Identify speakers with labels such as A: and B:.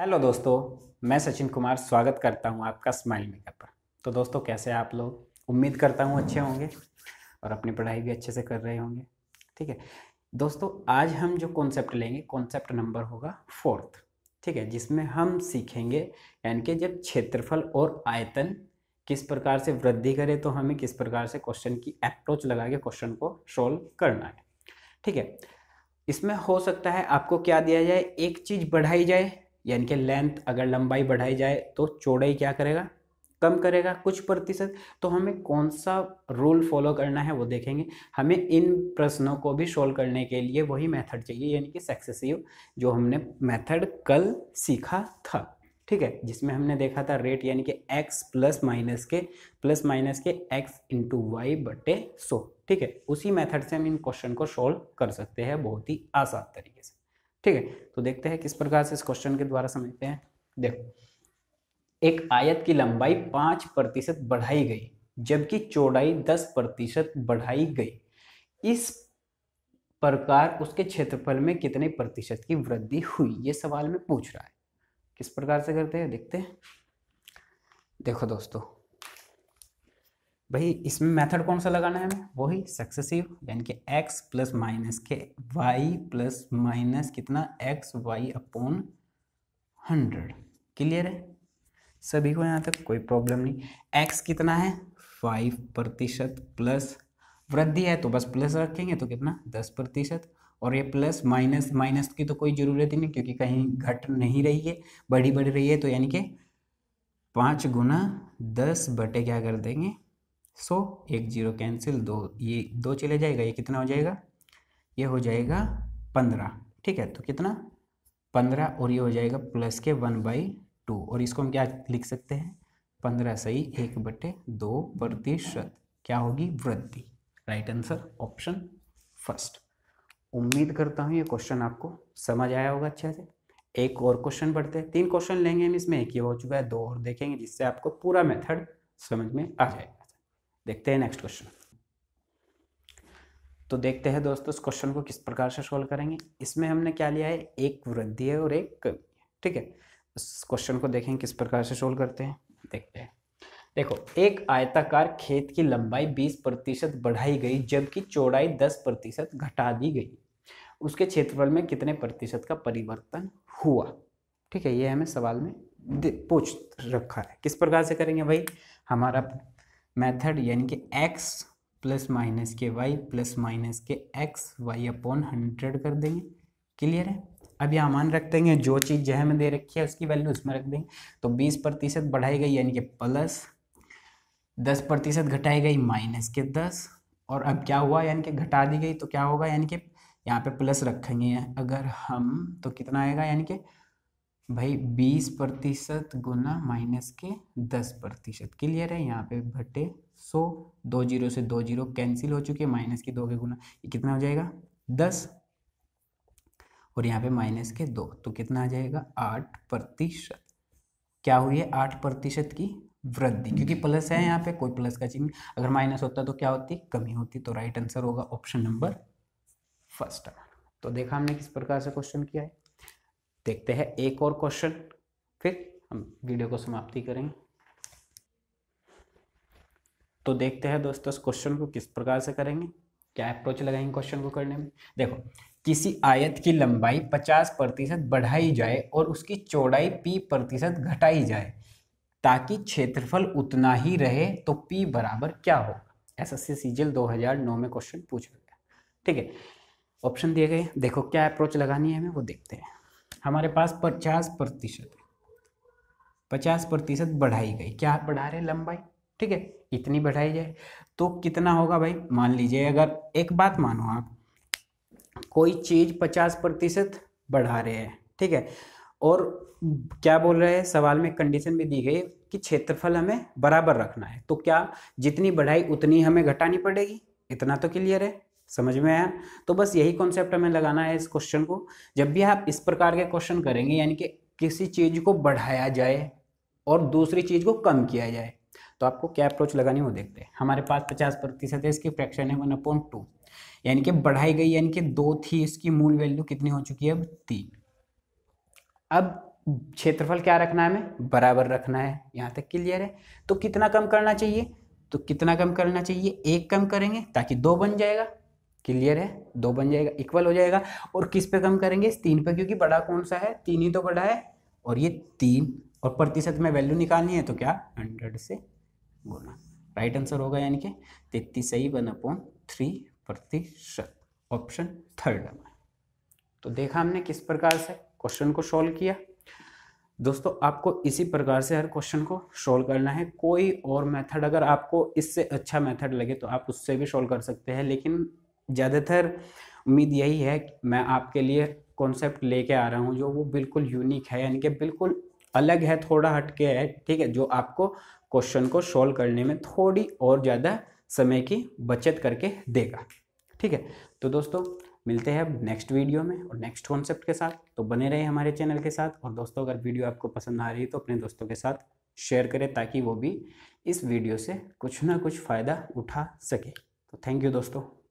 A: hello दोस्तों मैं सचिन कुमार स्वागत करता हूं आपका स्माइल मेकर पर तो दोस्तों कैसे आप लोग उम्मीद करता हूं अच्छे होंगे और अपनी पढ़ाई भी अच्छे से कर रहे होंगे ठीक है दोस्तों आज हम जो कॉन्सेप्ट लेंगे कॉन्सेप्ट नंबर होगा फोर्थ ठीक है जिसमें हम सीखेंगे यानी कि जब क्षेत्रफल और आयतन किस प्रकार से वृद्धि करे तो हमें किस प्रकार से क्वेश्चन की अप्रोच लगा के क्वेश्चन को सॉल्व करना है ठीक है इसमें हो सकता है आपको क्या दिया जाए एक चीज़ बढ़ाई जाए यानी कि लेंथ अगर लंबाई बढ़ाई जाए तो चौड़ाई क्या करेगा कम करेगा कुछ प्रतिशत तो हमें कौन सा रूल फॉलो करना है वो देखेंगे हमें इन प्रश्नों को भी सोल्व करने के लिए वही मेथड चाहिए यानी कि सक्सेसिव जो हमने मेथड कल सीखा था ठीक है जिसमें हमने देखा था रेट यानी कि x प्लस माइनस के प्लस माइनस के x इंटू वाई बटे सो ठीक है उसी मेथड से हम इन क्वेश्चन को सोल्व कर सकते हैं बहुत ही आसान तरीके से ठीक है तो देखते हैं किस प्रकार से इस क्वेश्चन के द्वारा समझते हैं देखो एक आयत की लंबाई पांच प्रतिशत बढ़ाई गई जबकि चौड़ाई दस प्रतिशत बढ़ाई गई इस प्रकार उसके क्षेत्रफल में कितने प्रतिशत की वृद्धि हुई ये सवाल में पूछ रहा है किस प्रकार से करते हैं देखते हैं देखो दोस्तों भाई इसमें मेथड कौन सा लगाना है हमें वही सक्सेसिव यानी कि x प्लस माइनस के y प्लस माइनस कितना X Y upon hundred clear है सभी को यहाँ तक कोई प्रॉब्लम नहीं x कितना है फाइव प्रतिशत प्लस वृद्धि है तो बस प्लस रखेंगे तो कितना दस प्रतिशत और ये प्लस माइनस माइनस की तो कोई ज़रूरत ही नहीं क्योंकि कहीं घट नहीं रही है बढ़ी बढ़ रही है तो यानी कि पाँच गुना दस बटे क्या कर देंगे सो एक जीरो कैंसिल दो ये दो चले जाएगा ये कितना हो जाएगा ये हो जाएगा पंद्रह ठीक है तो कितना पंद्रह और ये हो जाएगा प्लस के वन बाई टू और इसको हम क्या लिख सकते हैं पंद्रह सही एक बटे दो प्रतिशत क्या होगी वृद्धि राइट आंसर ऑप्शन फर्स्ट उम्मीद करता हूँ ये क्वेश्चन आपको समझ आया होगा अच्छे से एक और क्वेश्चन पढ़ते हैं तीन क्वेश्चन लेंगे हम इसमें एक ये हो चुका है दो और देखेंगे जिससे आपको पूरा मेथड समझ में आ जाएगा देखते हैं नेक्स्ट क्वेश्चन तो देखते हैं दोस्तों इस क्वेश्चन को किस प्रकार से सोल्व करेंगे इसमें हमने क्या लिया है एक वृद्धि है और एक कमी है ठीक है इस क्वेश्चन को देखें किस प्रकार से सोल्व करते हैं देखते हैं देखो एक आयताकार खेत की लंबाई 20 प्रतिशत बढ़ाई गई जबकि चौड़ाई 10 प्रतिशत घटा दी गई उसके क्षेत्रफल में कितने प्रतिशत का परिवर्तन हुआ ठीक है ये हमें सवाल में पूछ रखा है किस प्रकार से करेंगे भाई हमारा मेथड यानी कि एक्स प्लस माइनस के वाई प्लस माइनस के एक्स वाई अपॉन हंड्रेड कर देंगे क्लियर है अब यहाँ मान रखते हैं जो चीज़ जह में दे रखी है उसकी वैल्यू उसमें रख देंगे तो बीस प्रतिशत बढ़ाई गई यानी कि प्लस दस प्रतिशत घटाई गई माइनस के दस और अब क्या हुआ यानी कि घटा दी गई तो क्या होगा यानी कि यहाँ पे प्लस रखेंगे अगर हम तो कितना आएगा यानी कि भाई बीस प्रतिशत गुना माइनस के दस प्रतिशत क्लियर है यहाँ पे भट्टे सो दो जीरो से दो जीरो कैंसिल हो चुके हैं माइनस के दो के गुना ये कितना हो जाएगा दस और यहाँ पे माइनस के दो तो कितना आ जाएगा आठ प्रतिशत क्या हुई है आठ प्रतिशत की वृद्धि क्योंकि प्लस है यहाँ पे कोई प्लस का चिन्ह अगर माइनस होता तो क्या होती कमी होती तो राइट आंसर होगा ऑप्शन नंबर फर्स्ट तो देखा हमने किस प्रकार से क्वेश्चन किया है देखते हैं एक और क्वेश्चन फिर हम वीडियो को समाप्ति करेंगे तो देखते हैं दोस्तों इस क्वेश्चन को किस प्रकार से करेंगे क्या अप्रोच लगाएंगे क्वेश्चन को करने में देखो किसी आयत की लंबाई 50 प्रतिशत बढ़ाई जाए और उसकी चौड़ाई p प्रतिशत घटाई जाए ताकि क्षेत्रफल उतना ही रहे तो p बराबर क्या होगा एस एस सी दो हजार नौ में क्वेश्चन पूछा गया ठीक है ऑप्शन दिए गए देखो क्या अप्रोच लगानी है हमें वो देखते हैं हमारे पास पचास प्रतिशत पचास प्रतिशत बढ़ाई गई क्या बढ़ा रहे लंबाई ठीक है इतनी बढ़ाई जाए तो कितना होगा भाई मान लीजिए अगर एक बात मानो आप कोई चीज़ पचास प्रतिशत बढ़ा रहे हैं ठीक है और क्या बोल रहे हैं सवाल में कंडीशन भी दी गई कि क्षेत्रफल हमें बराबर रखना है तो क्या जितनी बढ़ाई उतनी हमें घटानी पड़ेगी इतना तो क्लियर है समझ में आया तो बस यही कॉन्सेप्ट हमें लगाना है इस क्वेश्चन को जब भी आप इस प्रकार के क्वेश्चन करेंगे यानी कि किसी चीज़ को बढ़ाया जाए और दूसरी चीज़ को कम किया जाए तो आपको क्या अप्रोच लगानी वो देखते हैं हमारे पास पचास प्रतिशत है इसकी फ्रैक्शन है वन अपॉइंट टू यानी कि बढ़ाई गई यानी कि दो थी इसकी मूल वैल्यू कितनी हो चुकी है अब तीन अब क्षेत्रफल क्या रखना है हमें बराबर रखना है यहाँ तक क्लियर है तो कितना कम करना चाहिए तो कितना कम करना चाहिए एक कम करेंगे ताकि दो बन जाएगा क्लियर है दो बन जाएगा इक्वल हो जाएगा और किस पे कम करेंगे इस तीन पे क्योंकि बड़ा कौन सा है तीन ही तो बड़ा है और ये तीन और प्रतिशत में वैल्यू निकालनी है तो क्या हंड्रेड से गुना राइट आंसर होगा यानी कि तेतीस सही वन अपॉन थ्री प्रतिशत ऑप्शन थर्ड तो देखा हमने किस प्रकार से क्वेश्चन को सॉल्व किया दोस्तों आपको इसी प्रकार से हर क्वेश्चन को सॉल्व करना है कोई और मेथड अगर आपको इससे अच्छा मेथड लगे तो आप उससे भी सॉल्व कर सकते हैं लेकिन ज़्यादातर उम्मीद यही है मैं आपके लिए कॉन्सेप्ट लेके आ रहा हूँ जो वो बिल्कुल यूनिक है यानी कि बिल्कुल अलग है थोड़ा हटके है ठीक है जो आपको क्वेश्चन को सॉल्व करने में थोड़ी और ज़्यादा समय की बचत करके देगा ठीक है तो दोस्तों मिलते हैं अब नेक्स्ट वीडियो में और नेक्स्ट कॉन्सेप्ट के साथ तो बने रहे हमारे चैनल के साथ और दोस्तों अगर वीडियो आपको पसंद आ रही है तो अपने दोस्तों के साथ शेयर करें ताकि वो भी इस वीडियो से कुछ ना कुछ फ़ायदा उठा सके तो थैंक यू दोस्तों